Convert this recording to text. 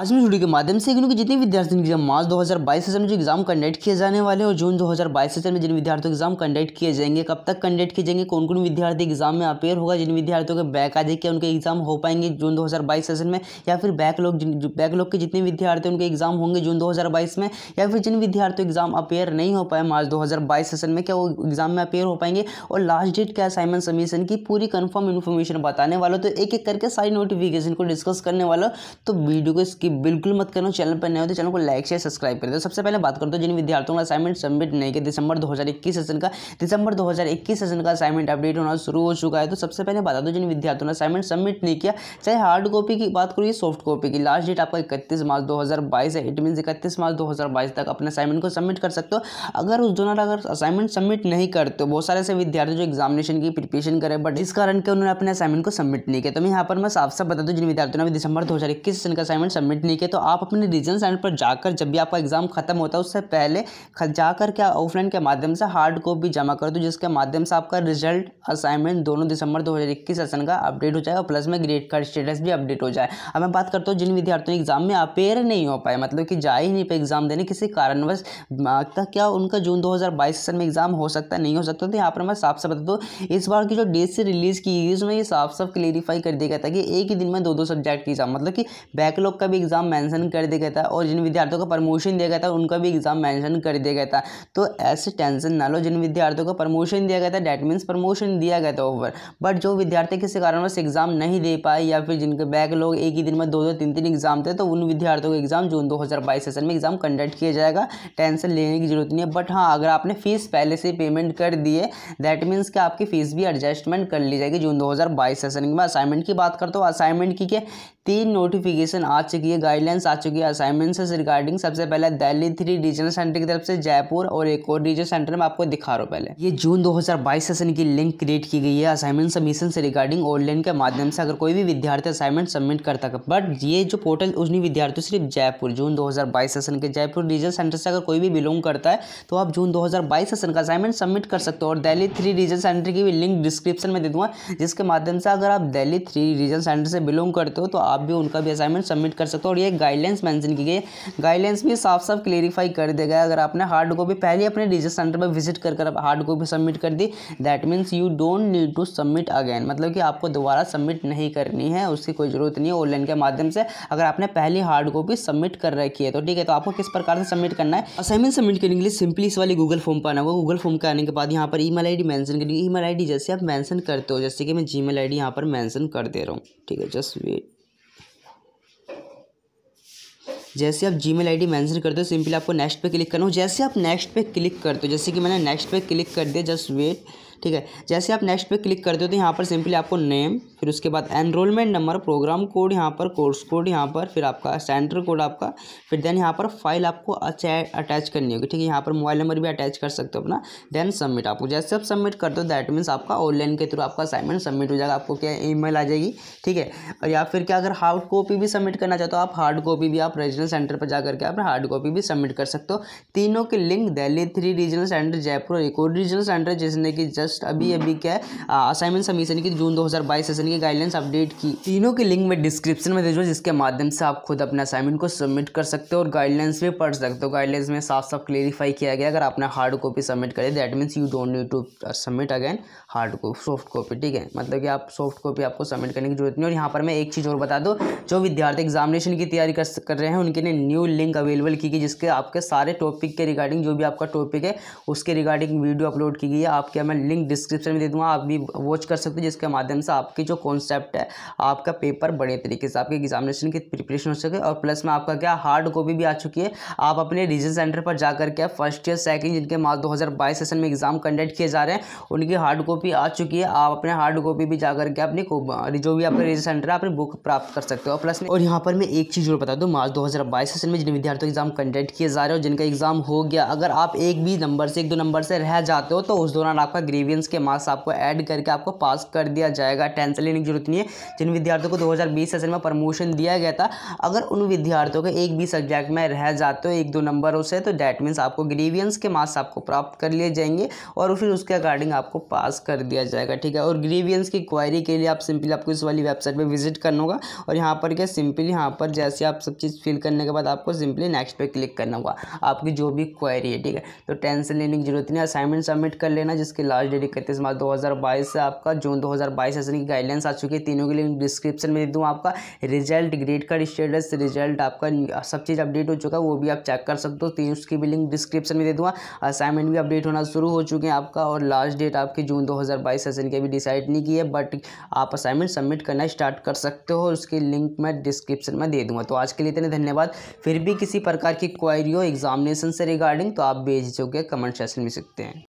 आज मैं वीडियो के माध्यम से क्योंकि जितने विद्यार्थियों के एग्जाम मार्च 2022 सेशन में जो एग्जाम कंडक्ट किए जाने वाले हैं और जून 2022 सेशन में जिन विद्यार्थियों के एग्जाम कंडक्ट किए जाएंगे कब तक कंडक्ट किए जाएंगे कौन कौन विद्यार्थी एग्जाम में अपेयर होगा जिन विद्यार्थियों के बैक आ जाए उनके एग्जाम हो पाएंगे जून बाईस सेशन में या फिर बैकलॉग बैकलॉग के जितने विद्यार्थी उनके एग्जाम होंगे जून दो में या फिर जिन विद्यार्थियों एग्जाम अपेयर नहीं हो पाए मार्च दो सेशन में क्या वो एग्जाम में अपेयर हो पाएंगे और लास्ट डेट क्या असाइनमेंट सबमिशन की पूरी कन्फर्म इन्फॉर्मेशन बताने वाला तो एक एक करके सारी नोटिफिकेशन को डिस्कस करने वाला तो वीडियो को कि बिल्कुल मत करो चैनल पर नए हो तो चैनल को लाइक शेयर सब्सक्राइब कर दो सबसे पहले बात करते हो जिन विद्यार्थियों का असाइनमेंट सबमिट नहीं किया दिसंबर दो सेशन का दिसंबर दो सेशन का असाइनमेंट अपडेट होना शुरू हो चुका है तो सबसे पहले बता दो जिन विद्यार्थियों ने असाइनमेंट सबमिट नहीं किया चाहे हार्ड कॉपी की बात करो सॉफ्ट कॉपी की लास्ट डेट आपका इकतीस मार्च दो है इट मीन इकतीस मार्च दो तक अपने असाइनमेंट को सबमिट कर सकते हो अगर उस दोनों अगर असाइनमेंट सबमिट नहीं करते हो बहुत सारे ऐसे विद्यार्थी जो एग्जामिनेशन की प्रिपरेशन करें बट इस कारण के उन्होंने अपने असाइनमेंट को सबमिट नहीं किया तो मैं यहाँ पर मैं साफ साफ बता दूँ जिन विद्यार्थियों ने दिसंबर दो सेशन का असाइनमेंट सबमिट सबमिट नहीं किया तो आप अपने रीजन सेंटर पर जाकर जब भी आपका एग्ज़ाम ख़त्म होता है उससे पहले जाकर क्या ऑफलाइन के माध्यम से हार्ड कॉपी जमा कर दो जिसके माध्यम से आपका रिजल्ट असाइनमेंट दोनों दिसंबर दो सेशन का अपडेट हो जाए और प्लस में ग्रेड कार्ड स्टेटस भी अपडेट हो जाए अब मैं बात करता हूँ जिन विद्यार्थियों एग्ज़ाम में अपेयर नहीं हो पाए मतलब कि जा ही नहीं पाए एग्ज़ाम देने किसी कारणवश मांगता क्या उनका जून 2022 सेशन में एग्ज़ाम हो सकता है नहीं हो सकता तो यहाँ पर मैं साफ साफ बता दूँ इस बार की जो डेट से रिलीज़ की गई उसमें ये साफ साफ क्लियरिफाई कर दिया गया था कि एक ही दिन में दो दो सब्जेक्ट की एग्ज़ाम मतलब कि बैकलॉग का भी एग्ज़ाम मेंशन कर दिया गया था और जिन विद्यार्थियों को प्रमोशन दिया गया था उनका भी एग्ज़ाम मेंशन कर दिया गया था तो ऐसे टेंशन ना लो जिन विद्यार्थियों को प्रमोशन दिया गया था डैट मीन्स प्रमोशन दिया गया था ओवर बट जो विद्यार्थी किसी कारणवश एग्ज़ाम नहीं दे पाए या फिर जिनके बैक लोग एक ही दिन में दो दो तीन तीन एग्ज़ाम थे तो उन विद्यार्थियों को एग्ज़ाम जून दो सेशन में एग्ज़ाम कंडक्ट किया जाएगा टेंशन लेने की जरूरत नहीं है बट हाँ अगर आपने फ़ीस पहले से पेमेंट कर दिए दैट मीन्स कि आपकी फ़ीस भी एडजस्टमेंट कर ली जाएगी जून दो सेशन में असाइनमेंट की बात करता हूँ असाइनमेंट की के तीन नोटिफिकेशन आ चुकी लिए गाइडलाइंस आ चुकी है असाइनमेंट्स से रिगार्डिंग सबसे पहले दिल्ली थ्री रीजनल सेंटर की तरफ से जयपुर और एक और रीजनल सेंटर में आपको दिखा रहा हूँ पहले ये जून 2022 सेशन की लिंक क्रिएट की गई है असाइनमेंट सबमिशन से रिगार्डिंग ऑनलाइन के माध्यम से अगर कोई भी विद्यार्थी असाइनमेंट सबमिट करता है बट ये जो पोर्टल उन्हीं विद्यार्थियों सिर्फ जयपुर जून दो सेशन के जयपुर रीजनल सेंटर से अगर कोई भी बिलोंग करता है तो आप जून दो सेशन का असाइनमेंट सबमिट कर सकते हो और दिल्ली थ्री रीजन सेंटर की भी लिंक डिस्क्रिप्शन में दे दूंगा जिसके माध्यम से अगर आप दिल्ली थ्री रीजन सेंटर से बिलोंग करते हो तो आप भी उनका भी असाइनमेंट सबमिट कर सकते सकते हो और ये गाइडलाइंस मैंशन की गई है गाइडलाइंस भी साफ साफ क्लियरिफाई कर देगा अगर आपने हार्ड कॉपी पहले अपने रिसर्च सेंटर पर विजिट कर कर हार्ड कॉपी सबमिट कर दी that means you don't need to submit again मतलब कि आपको दोबारा सबमिट नहीं करनी है उसकी कोई ज़रूरत नहीं है ऑनलाइन के माध्यम से अगर आपने पहली हार्ड कॉपी सबमिट कर रखी है तो ठीक है तो आपको किस प्रकार से सबमिट करना है असाइनमेंट सबमिट करने के लिए सिंपली इस वाले गूगल फॉर्म पर आना होगा गूगल फॉर्म के आने के बाद यहाँ पर ई मेल आई डी मैंसन करिए ई मेल आई डी जैसे आप मैंसन करते हो जैसे कि मैं जी मेल आई डी यहाँ पर मैंसन कर दे रहा हूँ ठीक है जस्ट वेट जैसे आप जी मेल आई डी मैंसन करते हो सिंपली आपको नेक्स्ट पे क्लिक करना हो जैसे आप नेक्स्ट पे क्लिक करते हो जैसे कि मैंने नेक्स्ट पे क्लिक कर दिया जस्ट वेट ठीक है जैसे आप नेक्स्ट पे क्लिक करते हो तो यहाँ पर सिंपली आपको नेम फिर उसके बाद एनरोलमेंट नंबर प्रोग्राम कोड यहाँ पर कोर्स कोड यहाँ पर फिर आपका सेंटर कोड आपका फिर देन यहाँ पर फाइल आपको अटैच करनी होगी ठीक है यहाँ पर मोबाइल नंबर भी अटैच कर सकते हो अपना देन सबमिट आपको जैसे आप सबमिट कर दो दैट मीन्स आपका ऑनलाइन के थ्रू आपका असाइनमेंट सबमिट हो जाएगा आपको क्या ई आ जाएगी ठीक है और या फिर क्या अगर हार्ड कॉपी भी सबमिट करना चाहते हो आप हार्ड कॉपी भी आप रीजनल सेंटर पर जा करके आप हार्ड कॉपी भी सबमिट कर सकते हो तीनों के link Delhi three regional centre Jaipur एक और रीजनल सेंटर जिसने कि जस्ट जस्ट अभी अभी क्या है असाइनमेंट समीशन की जून 2022 सेशन की गाइडलाइंस अपडेट की तीनों की लिंक मैं डिस्क्रिप्शन में दे जिसके माध्यम से आप खुद अपने असाइनमेंट को सबमिट कर सकते हो और गाइडलाइंस भी पढ़ सकते हो गाइडलाइंस में साफ साफ क्लेरिफाई किया गया अगर आपने हार्ड कॉपी सबमिट करे that means you don't need to submit again hard copy soft copy ठीक है मतलब कि आप सॉफ्ट कॉपी आपको सबमिट करने की जरूरत नहीं और यहाँ पर मैं एक चीज़ और बता दूँ जो विद्यार्थी एग्जामिनेशन की तैयारी कर कर रहे हैं उनके लिए न्यू लिंक अवेलेबल की गई जिसके आपके सारे टॉपिक के रिगार्डिंग जो भी आपका टॉपिक है उसके रिगार्डिंग वीडियो अपलोड की गई है आपके हमें लिंक लिंक डिस्क्रिप्शन में दे दूंगा आप भी वॉच कर सकते हो जिसके माध्यम से आपकी जो कॉन्सेप्ट है आपका पेपर बड़े तरीके से आपके एग्जामिनेशन की प्रिपरेशन हो सके और प्लस में आपका क्या हार्ड कॉपी भी आ चुकी है आप अपने रीजन सेंटर पर जाकर के फर्स्ट ईयर सेकेंड जिनके मार्च दो सेशन में एग्जाम कंडक्ट किए जा रहे हैं उनकी हार्ड कॉपी आ चुकी है आप अपने हार्ड कॉपी भी जाकर के अपनी जो भी आपका रीजन सेंटर है अपनी बुक प्राप्त कर सकते हो और प्लस में और यहाँ पर मैं एक चीज़ और बता दूँ मार्च दो सेशन में जिन विद्यार्थियों एग्जाम कंडक्ट किए जा रहे हो जिनका एग्जाम हो गया अगर आप एक भी नंबर से एक दो नंबर से रह जाते हो तो उस दौरान आपका ग्रेवी ग्रीवियंस के मार्क्स आपको ऐड करके आपको पास कर दिया जाएगा टेंथ लेने की जरूरत नहीं है जिन विद्यार्थियों को 2020 सेशन में प्रमोशन दिया गया था अगर उन विद्यार्थियों के एक भी सब्जेक्ट में रह जाते हो एक दो नंबरों से तो डैट मीन्स आपको ग्रीवियंस के मार्क्स आपको प्राप्त कर लिए जाएंगे और फिर उसके अकॉर्डिंग आपको पास कर दिया जाएगा ठीक है और ग्रीवियंस की क्वायरी के लिए आप सिंपली आपको इस वाली वेबसाइट पर विजिट करना होगा और यहाँ पर क्या सिंपली यहाँ पर जैसे आप सब चीज़ फिल करने के बाद आपको सिंपली नेक्स्ट पे क्लिक करना होगा आपकी जो भी क्वायरी है ठीक है तो टेंशन लेने की जरूरत नहीं असाइनमेंट सबमिट कर लेना जिसकी लास्ट डेट इकतीस मार्च 2022 से आपका जून 2022 सेशन की गाइडलाइंस आ चुकी है तीनों के लिए डिस्क्रिप्शन में दे दूँ आपका result grade card status result आपका सब चीज़ अपडेट हो चुका है वो भी आप चेक कर सकते हो तीन उसकी भी लिंक डिस्क्रिप्शन में दे दूँगा असाइनमेंट भी अपडेट होना शुरू हो चुके हैं आपका और लास्ट डेट आपकी जून 2022 सेशन की अभी डिसाइड नहीं की है बट आप असाइनमेंट सबमिट करना स्टार्ट कर सकते हो उसकी लिंक मैं डिस्क्रिप्शन में दे दूँगा तो आज के लिए इतने धन्यवाद फिर भी किसी प्रकार की क्वायरी हो एग्जामिनेशन से रिगार्डिंग तो आप भेज चुके कमेंट सेशन में सकते हैं